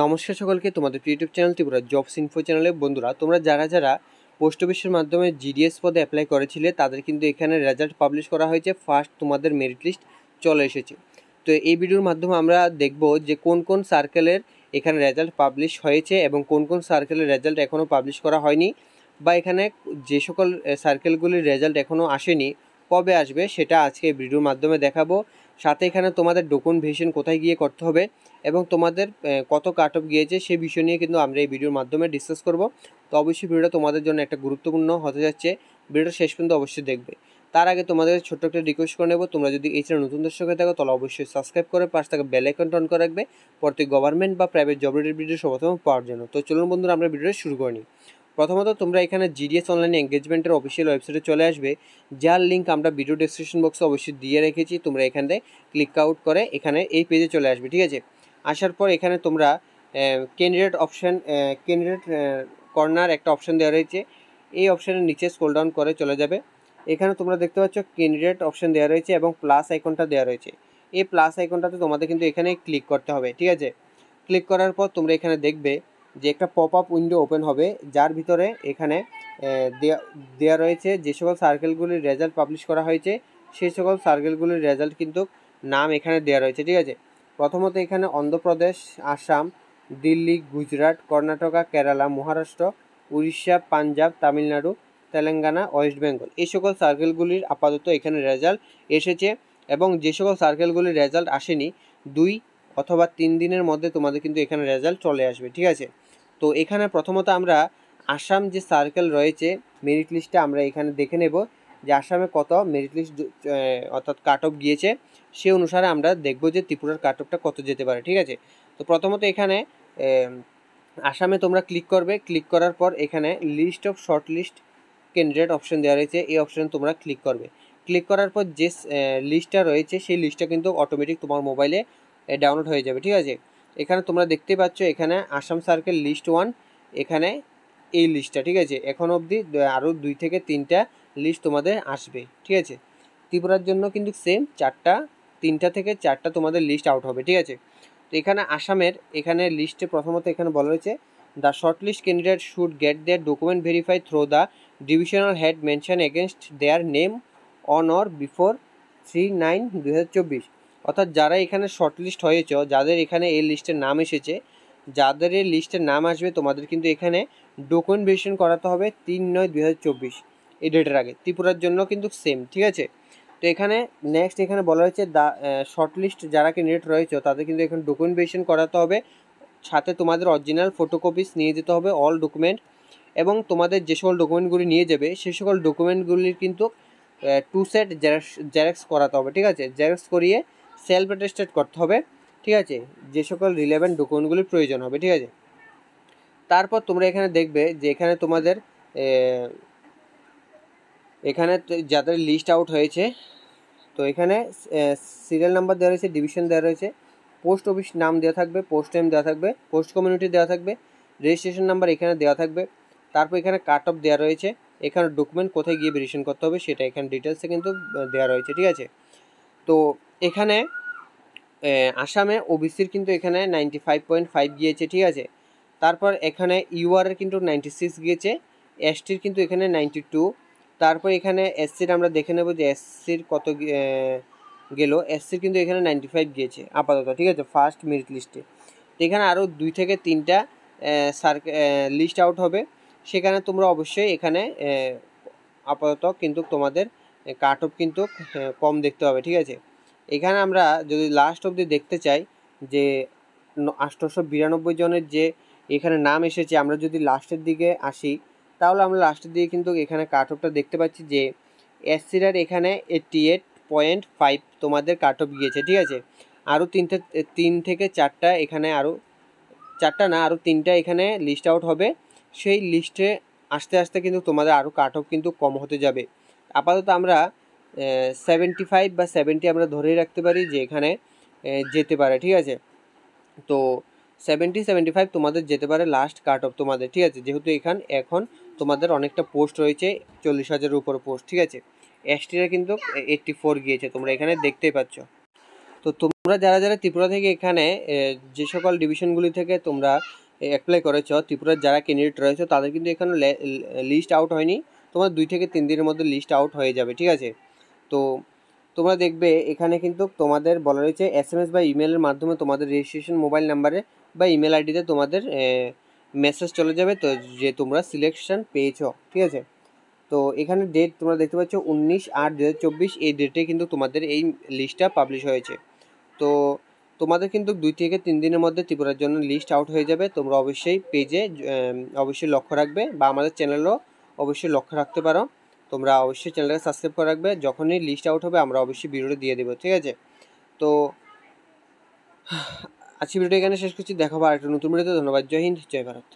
নমস্কার সকলকে তোমাদের YouTube channel Tripura jobs info চ্যানেলে বন্ধুরা তোমরা যারা যারা পোস্ট অফিসের মাধ্যমে জিডিএস পদে অ্যাপ্লাই করেছিলে তাদের কিন্তু এখানে রেজাল্ট পাবলিশ করা হয়েছে ফার্স্ট তোমাদের মেরিট লিস্ট চলে এসেছে তো এই ভিডিওর মাধ্যমে আমরা দেখব যে কোন কোন সার্কেলের এখানে রেজাল্ট পাবলিশ হয়েছে এবং কোন কোন সার্কেলের রেজাল্ট এখনও পাবলিশ করা হয়নি বা এখানে যে সকল সার্কেলগুলির রেজাল্ট এখনও আসেনি কবে আসবে সেটা আজকে ভিডিওর মাধ্যমে দেখাবো সাথে এখানে তোমাদের ডকুমেন্টেশন কোথায় গিয়ে করতে হবে এবং তোমাদের কত কাট অফ গিয়েছে সেই বিষয় নিয়ে কিন্তু আমরা এই ভিডিওর মাধ্যমে ডিসকাস করব তো অবশ্যই ভিডিওটা তোমাদের জন্য একটা গুরুত্বপূর্ণ হতে যাচ্ছে ভিডিওটা শেষ পর্যন্ত অবশ্যই দেখবে তার আগে তোমাদের ছোট্ট একটা রিকোয়েস্ট করে নেবো তোমরা যদি এই চ্যানেল নতুন দর্শক হয়ে থাকো তাহলে অবশ্যই সাবস্ক্রাইব করে পাশ থেকে বেল আইকন টন করে রাখবে প্রত্যেক গভর্নমেন্ট বা প্রাইভেট জব রিলেটেড ভিডিও সর্বপ্রথম পাওয়ার জন্য তো চলুন বন্ধুরা আমরা ভিডিওটা শুরু করে নিই প্রথমত তোমরা এখানে জিডিএস অনলাইন এঙ্গেজমেন্টের অফিসিয়াল ওয়েবসাইটে চলে আসবে যার লিঙ্ক আমরা ভিডিও ডিসক্রিপশন বক্সে অবশ্যই দিয়ে রেখেছি তোমরা এখানে ক্লিক আউট করে এখানে এই পেজে চলে আসবে ঠিক আছে আসার পর এখানে তোমরা ক্যান্ডিডেট অপশান ক্যান্ডিডেট কর্নার একটা অপশান দেওয়া রয়েছে এই অপশানের নিচে স্ক্রোল ডাউন করে চলে যাবে এখানে তোমরা দেখতে পাচ্ছ ক্যান্ডিডেট অপশান দেওয়া রয়েছে এবং প্লাস আইকনটা দেওয়া রয়েছে এই প্লাস আইকনটাতে তোমাদের কিন্তু এখানে ক্লিক করতে হবে ঠিক আছে ক্লিক করার পর তোমরা এখানে দেখবে যে একটা পপ আপ উইন্ডো ওপেন হবে যার ভিতরে এখানে দেয়া রয়েছে যে সকল সার্কেলগুলির রেজাল্ট পাবলিশ করা হয়েছে সেই সকল সার্কেলগুলির রেজাল্ট কিন্তু নাম এখানে দেয়া রয়েছে ঠিক আছে প্রথমত এখানে অন্ধ্রপ্রদেশ আসাম দিল্লি গুজরাট কর্ণাটকা কেরালা মহারাষ্ট্র উড়িষ্যা পাঞ্জাব তামিলনাড়ু তেলেঙ্গানা ওয়েস্ট বেঙ্গল এই সকল সার্কেলগুলির আপাতত এখানে রেজাল্ট এসেছে এবং যে সকল সার্কেলগুলির রেজাল্ট আসেনি দুই অথবা তিন দিনের মধ্যে তোমাদের কিন্তু এখানে রেজাল্ট চলে আসবে ঠিক আছে তো এখানে প্রথমত আমরা আসাম যে সার্কেল রয়েছে মেরিট লিস্টটা আমরা এখানে দেখে নেব যে আসামে কত মেরিট লিস্ট অর্থাৎ কাট অফ গিয়েছে সে অনুসারে আমরা দেখব যে ত্রিপুরার কাট অফটা কত যেতে পারে ঠিক আছে তো প্রথমত এখানে আসামে তোমরা ক্লিক করবে ক্লিক করার পর এখানে list of short list candidate option দেওয়া রয়েছে এই অপশন তোমরা ক্লিক করবে ক্লিক করার পর যে লিস্টটা রয়েছে সেই লিস্টটা কিন্তু অটোমেটিক তোমার মোবাইলে ডাউনলোড হয়ে যাবে ঠিক আছে এখানে তোমরা দেখতে পাচ্ছ এখানে আসাম সার্কেল লিস্ট ওয়ান এখানে এই লিস্টটা ঠিক আছে এখন অবধি আরও দুই থেকে তিনটা লিস্ট তোমাদের আসবে ঠিক আছে ত্রিপুরার জন্য কিন্তু সেম চারটা তিনটা থেকে চারটা তোমাদের লিস্ট আউট হবে ঠিক আছে তো এখানে আসামের এখানে লিস্টে প্রথমত এখানে বলা হয়েছে the short list candidate should get their document verify through the divisional head mention against their name on or before three nine দু অর্থাৎ যারা এখানে শর্টলিস্ট হয়েছ যাদের এখানে এই লিস্টের নাম এসেছে যাদের এই লিস্টের নাম আসবে তোমাদের কিন্তু এখানে ডকুমেন্টেশন করাতে হবে তিন নয় দুই এই ডেটের আগে ত্রিপুরার জন্য কিন্তু সেম ঠিক আছে তো এখানে নেক্সট এখানে বলা হয়েছে দা শর্টলিস্ট যারা ক্যান্ডিডেট রয়েছে তাদের কিন্তু এখানে ডকুমেন্টেশন করাতে হবে সাথে তোমাদের অরিজিনাল ফটোকপিস নিয়ে যেতে হবে অল ডকুমেন্ট এবং তোমাদের যে সকল ডকুমেন্টগুলি নিয়ে যাবে সে সকল ডকুমেন্টগুলির কিন্তু টু সেট জেরক্স জেরক্স করাতে হবে ঠিক আছে জেরক্স করিয়ে সেলফ অ্যাটেস্টেড করতে হবে ঠিক আছে যে সকল রিলেভেন্ট ডকুমেন্টগুলির প্রয়োজন হবে ঠিক আছে তারপর তোমরা এখানে দেখবে যে এখানে তোমাদের এখানে যাদের লিস্ট আউট হয়েছে তো এখানে সিরিয়াল নাম্বার দেওয়া রয়েছে ডিভিশন দেওয়া রয়েছে পোস্ট অফিস নাম দেওয়া থাকবে পোস্ট টাইম দেওয়া থাকবে পোস্ট কমিউনিটি দেওয়া থাকবে রেজিস্ট্রেশন নাম্বার এখানে দেওয়া থাকবে তারপর এখানে কাট অফ দেওয়া রয়েছে এখানে ডকুমেন্ট কোথায় গিয়ে ভেরিয়েশন করতে হবে সেটা এখানে ডিটেলসে কিন্তু দেওয়া রয়েছে ঠিক আছে তো এখানে আসামে ওবিসির কিন্তু এখানে নাইনটি ফাইভ পয়েন্ট ফাইভ গিয়েছে ঠিক আছে তারপর এখানে ইউআরের কিন্তু নাইনটি সিক্স গিয়েছে এসটির কিন্তু এখানে নাইনটি টু তারপর এখানে এসসির আমরা দেখে নেব যে এসসির কত গেল এসসির কিন্তু এখানে নাইনটি ফাইভ গিয়েছে আপাতত ঠিক আছে ফার্স্ট মেরিট লিস্টে তো এখানে আরও দুই থেকে তিনটা সার্ক লিস্ট আউট হবে সেখানে তোমরা অবশ্যই এখানে আপাতত কিন্তু তোমাদের কাট অফ কিন্তু কম দেখতে হবে ঠিক আছে এখানে আমরা যদি লাস্ট অবধি দেখতে চাই যে আঠারোশো বিরানব্বই জনের যে এখানে নাম এসেছে আমরা যদি লাস্টের দিকে আসি তাহলে আমরা লাস্টের দিকে কিন্তু এখানে কাট অফটা দেখতে পাচ্ছি যে এসসিরার এখানে এইটটি এইট পয়েন্ট ফাইভ তোমাদের কাট অফ গিয়েছে ঠিক আছে আরও তিনটে তিন থেকে চারটা এখানে আরও চারটা না আরও তিনটা এখানে লিস্ট আউট হবে সেই লিস্টে আস্তে আস্তে কিন্তু তোমাদের আরও কাট অফ কিন্তু কম হতে যাবে আপাতত আমরা সেভেন্টি ফাইভ বা সেভেন্টি আমরা ধরেই রাখতে পারি যে এখানে যেতে পারে ঠিক আছে তো সেভেন্টি সেভেন্টি ফাইভ তোমাদের যেতে পারে লাস্ট কাট অফ তোমাদের ঠিক আছে যেহেতু এখান এখন তোমাদের অনেকটা পোস্ট রয়েছে চল্লিশ হাজারের উপর পোস্ট ঠিক আছে এসটিরা কিন্তু এইট্টি ফোর গিয়েছে তোমরা এখানে দেখতেই পাচ্ছ তো তোমরা যারা যারা ত্রিপুরা থেকে এখানে যে সকল ডিভিশনগুলি থেকে তোমরা অ্যাপ্লাই করেছ ত্রিপুরার যারা ক্যান্ডিডেট রয়েছে তাদের কিন্তু এখানে লিস্ট আউট হয়নি তোমার দুই থেকে তিন দিনের মধ্যে লিস্ট আউট হয়ে যাবে ঠিক আছে তো তোমরা দেখবে এখানে কিন্তু তোমাদের বলা রয়েছে এস এম এস বা ইমেলের মাধ্যমে তোমাদের রেজিস্ট্রেশন মোবাইল নাম্বারে বা ইমেল আইডিতে তোমাদের মেসেজ চলে যাবে তো যে তোমরা সিলেকশন পেয়েছ ঠিক আছে তো এখানে ডেট তোমরা দেখতে পাচ্ছ উনিশ আট দু এই ডেটে কিন্তু তোমাদের এই লিস্টটা পাবলিশ হয়েছে তো তোমাদের কিন্তু দুই থেকে তিন দিনের মধ্যে ত্রিপুরার জন্য লিস্ট আউট হয়ে যাবে তোমরা অবশ্যই পেজে অবশ্যই লক্ষ্য রাখবে বা আমাদের চ্যানেলও অবশ্যই লক্ষ্য রাখতে পারো তোমরা অবশ্যই চ্যানেলটা সাবস্ক্রাইব করে রাখবে যখনই লিস্ট আউট হবে আমরা অবশ্যই ভিডিওটা দিয়ে দেবো ঠিক আছে তো আজকে ভিডিওটা এখানে শেষ করছি দেখাবো আরেকটা নতুন ভিডিওতে ধন্যবাদ জয় হিন্দ জয় ভারত